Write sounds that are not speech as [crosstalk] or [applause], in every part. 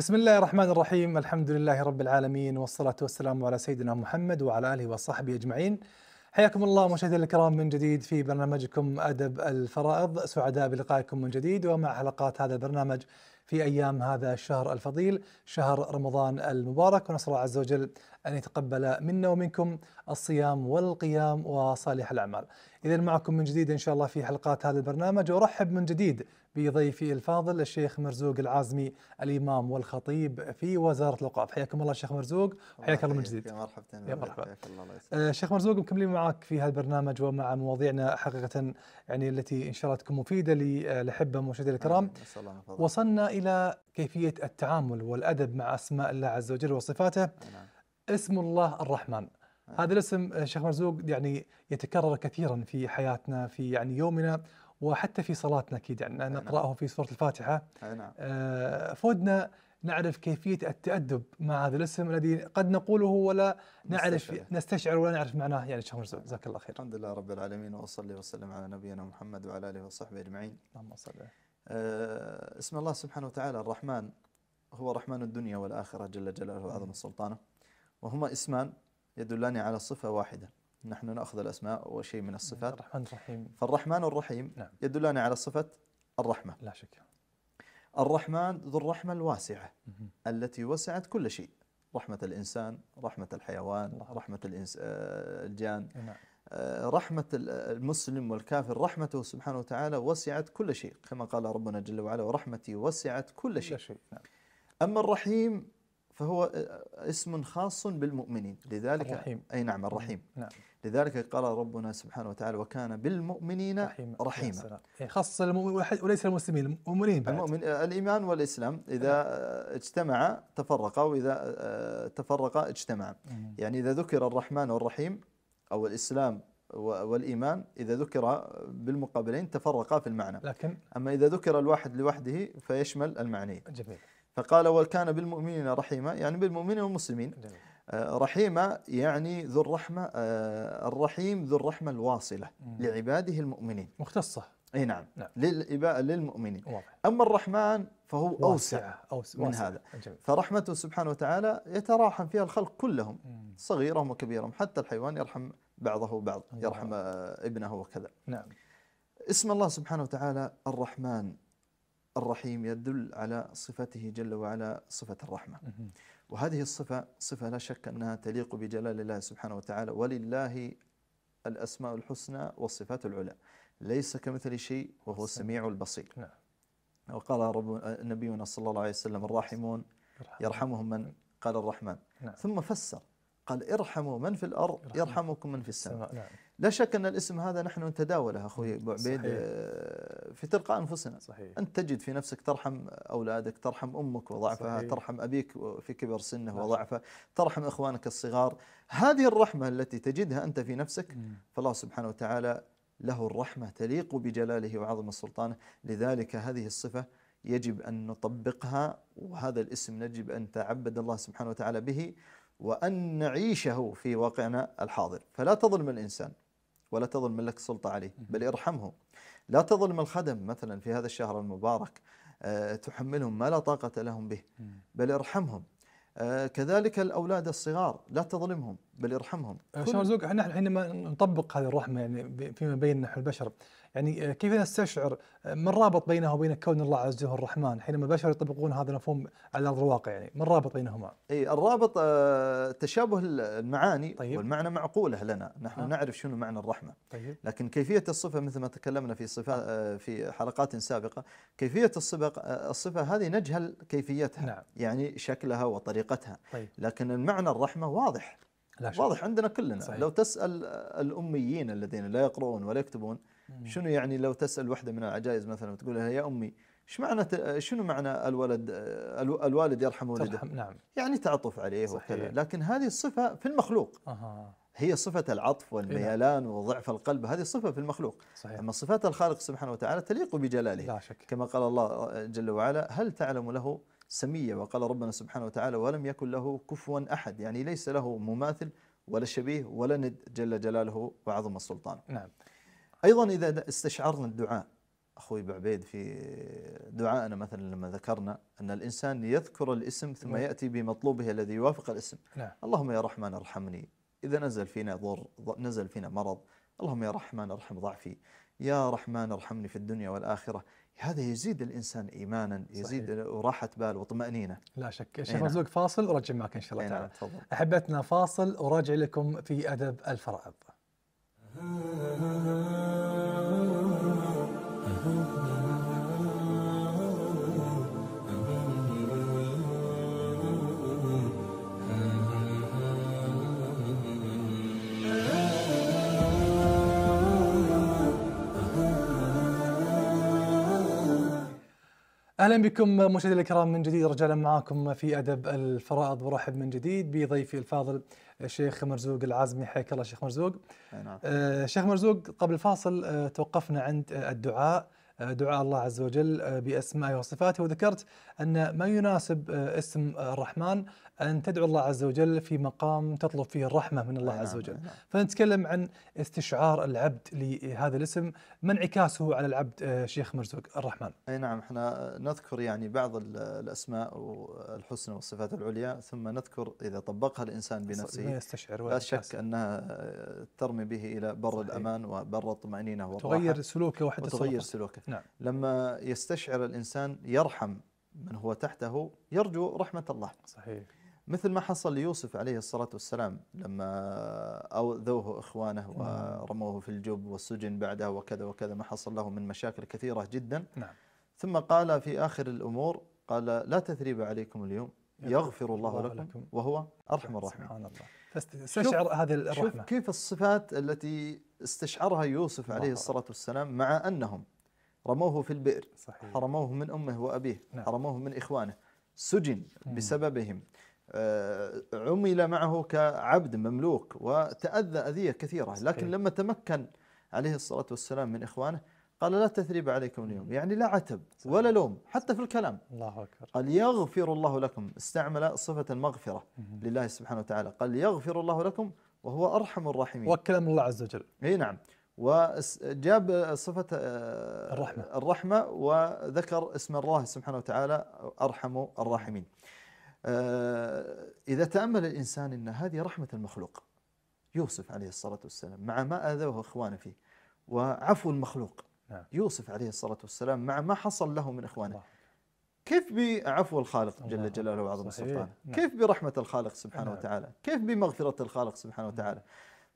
بسم الله الرحمن الرحيم الحمد لله رب العالمين والصلاة والسلام على سيدنا محمد وعلى آله وصحبه أجمعين حياكم الله مشاهدينا الكرام من جديد في برنامجكم أدب الفرائض سعداء بلقائكم من جديد ومع حلقات هذا البرنامج في أيام هذا الشهر الفضيل شهر رمضان المبارك ونسأل الله عز وجل أن يتقبل منا ومنكم الصيام والقيام وصالح الأعمال إذا معكم من جديد إن شاء الله في حلقات هذا البرنامج ورحب من جديد بضيفي الفاضل الشيخ مرزوق العازمي الامام والخطيب في وزاره الاوقاف حياكم الله شيخ مرزوق وحياك الله من جديد يا مرحبتين يا مرحبا الشيخ آه، شيخ مرزوق مكملين معك في هذا البرنامج ومع مواضيعنا حقيقه يعني التي ان شاء الله تكون مفيده للاحبه آه، مشاهدينا الكرام وصلنا الى كيفيه التعامل والادب مع اسماء الله عز وجل وصفاته نعم. اسم الله الرحمن آه. هذا الاسم شيخ مرزوق يعني يتكرر كثيرا في حياتنا في يعني يومنا وحتى في صلاتنا أكيد يعني نعم. نقرأه في سورة الفاتحة نعم. آه، فودنا نعرف كيفية التأدب مع هذا الاسم الذي قد نقوله ولا نعرف نستشعر, ولا نعرف معناه يعني شيخ جزاك الله خير الحمد لله رب العالمين وأصلي وسلم على نبينا محمد وعلى آله وصحبه أجمعين اللهم صل آه اسم الله سبحانه وتعالى الرحمن هو رحمن الدنيا والآخرة جل جلاله وعظم سلطانه وهما اسمان يدلان على صفة واحدة نحن نأخذ الأسماء وشيء من الصفات الرحمن الرحيم فالرحمن الرحيم نعم. يدلان على صفة الرحمة لا شك الرحمن ذو الرحمة الواسعة التي وسعت كل شيء رحمة الإنسان رحمة الحيوان الله. رحمة الإنس... آه، الجان نعم. آه، رحمة آه، المسلم والكافر رحمته سبحانه وتعالى وسعت كل شيء كما قال ربنا جل وعلا ورحمتي وسعت كل شيء, شيء. نعم. أما الرحيم فهو آه، آه، اسم خاص بالمؤمنين لذلك الرحيم. أي نعم الرحيم نعم. لذلك قال ربنا سبحانه وتعالى وكان بالمؤمنين رحيم. رحيما إيه، خاص وليس المسلمين المؤمنين بعد. المؤمن آه، الإيمان والإسلام إذا نعم. اجتمع تفرقا وإذا تفرقا اجتمعا يعني إذا ذكر الرحمن والرحيم أو الإسلام والإيمان إذا ذكر بالمقابلين تفرقا في المعنى لكن أما إذا ذكر الواحد لوحده فيشمل المعنيين جميل فقال وكان بالمؤمنين رحيما يعني بالمؤمنين والمسلمين نعم. آه، رحيما يعني ذو الرحمة آه، الرحيم ذو الرحمة الواصلة لعباده المؤمنين مختصة أي نعم, نعم. للمؤمنين واضح. أما الرحمن فهو أوسع, من هذا فرحمته سبحانه وتعالى يتراحم فيها الخلق كلهم صغيرهم وكبيرهم حتى الحيوان يرحم بعضه بعض يرحم آه، ابنه وكذا نعم اسم الله سبحانه وتعالى الرحمن الرحيم يدل على صفته جل وعلا صفة الرحمة وهذه الصفة صفة لا شك أنها تليق بجلال الله سبحانه وتعالى ولله الأسماء الحسنى والصفات العلى ليس كمثل شيء وهو السميع البصير نعم وقال رب نبينا صلى الله عليه وسلم الراحمون يرحمهم من قال الرحمن نعم. ثم فسر قال ارحموا من في الأرض يرحمكم من في السماء نعم. لا شك أن الاسم هذا نحن نتداوله أخوي أبو عبيد آه، في تلقاء أنفسنا صحيح. أنت تجد في نفسك ترحم أولادك ترحم أمك وضعفها صحيح. ترحم أبيك في كبر سنه نعم. وضعفه ترحم إخوانك الصغار هذه الرحمة التي تجدها أنت في نفسك فالله سبحانه وتعالى له الرحمة تليق بجلاله وعظم سلطانه لذلك هذه الصفة يجب أن نطبقها وهذا الاسم يجب أن تعبد الله سبحانه وتعالى به وأن نعيشه في واقعنا الحاضر فلا تظلم الإنسان ولا تظلم لك السلطة عليه بل ارحمه لا تظلم الخدم مثلا في هذا الشهر المبارك آه، تحملهم ما لا طاقة لهم به بل ارحمهم آه، كذلك الأولاد الصغار لا تظلمهم بل يرحمهم آه، شيخ مرزوق احنا حينما نطبق هذه الرحمه يعني فيما بين نحن البشر يعني آه، كيف نستشعر آه، ما الرابط بينها وبين كون الله عز وجل الرحمن حينما البشر يطبقون هذا المفهوم على ارض الواقع يعني ما الرابط بينهما؟ اي الرابط تشابه المعاني طيب. والمعنى معقوله لنا نحن آه. نعرف شنو معنى الرحمه طيب. لكن كيفيه الصفه مثل ما تكلمنا في صفه في حلقات سابقه كيفيه الصفه الصفه هذه نجهل كيفيتها نعم. يعني شكلها وطريقتها طيب. لكن المعنى الرحمه واضح واضح عندنا كلنا صحيح. لو تسال الاميين الذين لا يقرؤون ولا يكتبون مم. شنو يعني لو تسال واحده من العجائز مثلا وتقول لها يا امي ايش معنى شنو معنى الولد الوالد يرحم والده نعم. يعني تعطف عليه صحيح. وكذا لكن هذه الصفه في المخلوق أه. هي صفة العطف والميلان وضعف القلب هذه صفة في المخلوق صحيح. أما صفات الخالق سبحانه وتعالى تليق بجلاله لا شك. كما قال الله جل وعلا هل تعلم له سمية وقال ربنا سبحانه وتعالى ولم يكن له كفوا أحد يعني ليس له مماثل ولا شبيه ولا ند جل جلاله وعظم السلطان نعم أيضا إذا استشعرنا الدعاء أخوي بعبيد في دعائنا مثلا لما ذكرنا أن الإنسان يذكر الاسم ثم نعم. يأتي بمطلوبه الذي يوافق الاسم نعم. اللهم يا رحمن ارحمني إذا نزل فينا ضر نزل فينا مرض اللهم يا رحمن ارحم ضعفي يا رحمن ارحمني في الدنيا والآخرة هذا يزيد الانسان ايمانا يزيد صحيح. وراحه بال وطمانينه لا شك شيخ مرزوق نعم. فاصل ورجع معك ان شاء الله نعم، تعالى احبتنا فاصل وراجع لكم في ادب الفرائض [laughs] اهلا بكم مشاهدينا الكرام من جديد رجعنا معاكم في ادب الفرائض ورحب من جديد بضيفي الفاضل الشيخ مرزوق العازمي حياك الله شيخ مرزوق نعم. آه شيخ مرزوق قبل الفاصل آه توقفنا عند الدعاء دعاء الله عز وجل آه، بأسمائه وصفاته وذكرت أن ما يناسب آه، اسم آه، الرحمن أن تدعو الله عز وجل في مقام تطلب فيه الرحمة من الله نعم، عز وجل نعم. فنتكلم عن استشعار العبد لهذا الاسم ما انعكاسه على العبد شيخ مرزوق الرحمن أي نعم احنا نذكر يعني بعض الأسماء والحسنى والصفات العليا ثم نذكر إذا طبقها الإنسان بنفسه يستشعر لا شك أنها ترمي به إلى بر صحيح. الأمان وبر الطمأنينة وتغير تغير سلوكه وحتى تغير سلوكه نعم. لما يستشعر الإنسان يرحم من هو تحته يرجو رحمة الله صحيح مثل ما حصل ليوسف عليه الصلاة والسلام لما أوذوه إخوانه نعم. ورموه في الجب والسجن بعده وكذا وكذا ما حصل له من مشاكل كثيرة جدا نعم. ثم قال في آخر الأمور قال لا تثريب عليكم اليوم يغفر الله, الله لكم, لكم وهو أرحم الراحمين سبحان الله تستشعر هذه الرحمة شوف كيف الصفات التي استشعرها يوسف عليه الصلاة والسلام مع أنهم رموه في البئر صحيح. حرموه من أمه وأبيه نعم. حرموه من إخوانه سجن بسببهم آه، عمل معه كعبد مملوك وتأذى أذية كثيرة صحيح. لكن لما تمكن عليه الصلاة والسلام من إخوانه قال لا تثريب عليكم اليوم يعني لا عتب صحيح. ولا لوم حتى في الكلام الله أكبر قال يغفر الله لكم استعمل صفة المغفرة مم. لله سبحانه وتعالى قال يغفر الله لكم وهو أرحم الراحمين وكلام الله عز وجل أي نعم وجاب صفة آه، الرحمة الرحمة وذكر اسم الله سبحانه وتعالى أرحم الراحمين آه، إذا تأمل الإنسان أن هذه رحمة المخلوق يوسف عليه الصلاة والسلام مع ما آذوه إخوانه فيه وعفو المخلوق نعم. يوسف عليه الصلاة والسلام مع ما حصل له من إخوانه كيف بعفو الخالق جل جلاله وعظم سلطانه نعم. كيف برحمة الخالق سبحانه نعم. وتعالى كيف بمغفرة الخالق سبحانه وتعالى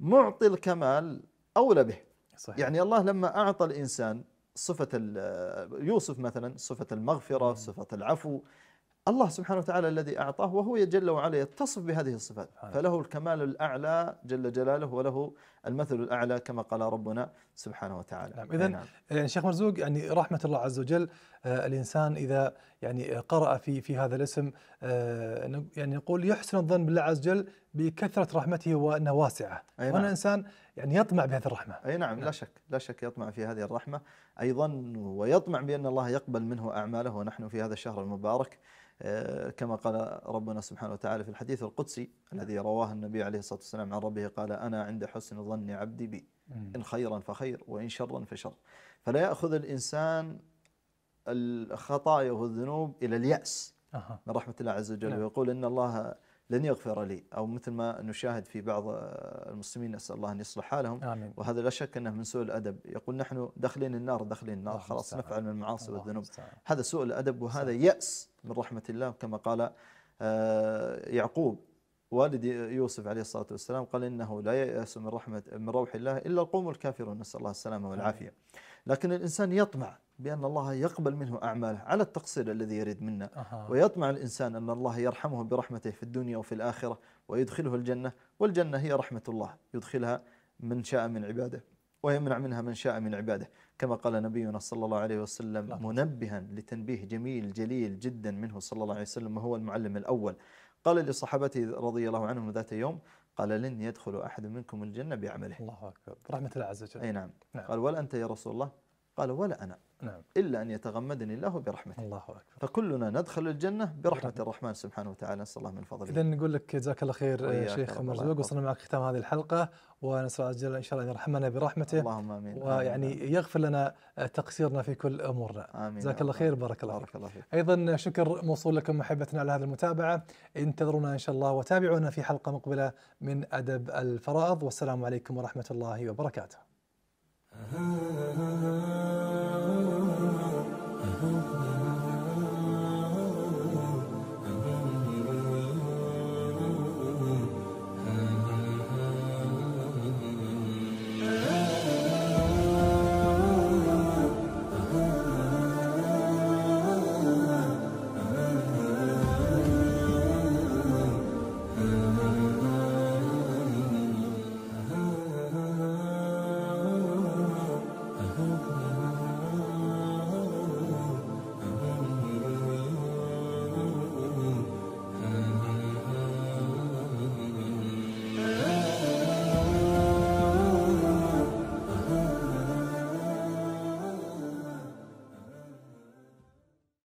معطي الكمال أولى به صحيح. يعني الله لما أعطى الإنسان صفة يوسف مثلا صفة المغفرة صفة العفو الله سبحانه وتعالى الذي أعطاه وهو جل وعلا يتصف بهذه الصفات فله الكمال الأعلى جل جلاله وله المثل الأعلى كما قال ربنا سبحانه وتعالى نعم إذن نعم. آه، يعني شيخ مرزوق يعني رحمة الله عز وجل آه الإنسان إذا يعني قرأ في في هذا الاسم آه يعني نقول يحسن الظن بالله عز وجل بكثرة رحمته وأنها واسعة نعم. وأن الإنسان يعني يطمع بهذه الرحمة أي نعم, نعم لا شك لا شك يطمع في هذه الرحمة أيضا ويطمع بأن الله يقبل منه أعماله ونحن في هذا الشهر المبارك آه، كما قال ربنا سبحانه وتعالى في الحديث القدسي نعم. الذي رواه النبي عليه الصلاة والسلام عن ربه قال أنا عند حسن ظن عبدي بي إن خيرا فخير وإن شرا فشر فلا يأخذ الإنسان الخطايا والذنوب إلى اليأس من رحمة الله عز وجل نعم. ويقول إن الله لن يغفر لي أو مثل ما نشاهد في بعض المسلمين نسأل الله أن يصلح حالهم آمين. وهذا لا شك أنه من سوء الأدب يقول نحن داخلين النار داخلين النار خلاص نفعل من المعاصي والذنوب هذا سوء الأدب وهذا يأس من رحمة الله كما قال آه، يعقوب والد يوسف عليه الصلاة والسلام قال إنه لا ييأس من رحمة من روح الله إلا القوم الكافرون نسأل الله السلامة والعافية لكن الإنسان يطمع بأن الله يقبل منه أعماله على التقصير الذي يريد منا ويطمع الإنسان أن الله يرحمه برحمته في الدنيا وفي الآخرة ويدخله الجنة والجنة هي رحمة الله يدخلها من شاء من عباده ويمنع منها من شاء من عباده كما قال نبينا صلى الله عليه وسلم منبها لتنبيه جميل جليل جدا منه صلى الله عليه وسلم وهو المعلم الأول قال لصحابته رضي الله عنهم ذات يوم قال لن يدخل أحد منكم الجنة بعمله الله أكبر رحمة الله عز وجل أي نعم, نعم. قال ولا أنت يا رسول الله قال ولا أنا نعم. إلا أن يتغمدني الله برحمته الله أكبر فكلنا ندخل الجنة برحمة الرحمن سبحانه وتعالى نسأل الله من فضله إذا نقول لك جزاك الله خير شيخ مرزوق وصلنا معك ختام هذه الحلقة ونسأل الله جل إن شاء الله أن يرحمنا برحمته اللهم آمين ويعني آمين. يغفر لنا تقصيرنا في كل أمورنا آمين جزاك الله خير بارك الله بارك الله فيك أيضا شكر موصول لكم محبتنا على هذه المتابعة انتظرونا إن شاء الله وتابعونا في حلقة مقبلة من أدب الفرائض والسلام عليكم ورحمة الله وبركاته Ah, ah, ah, ah.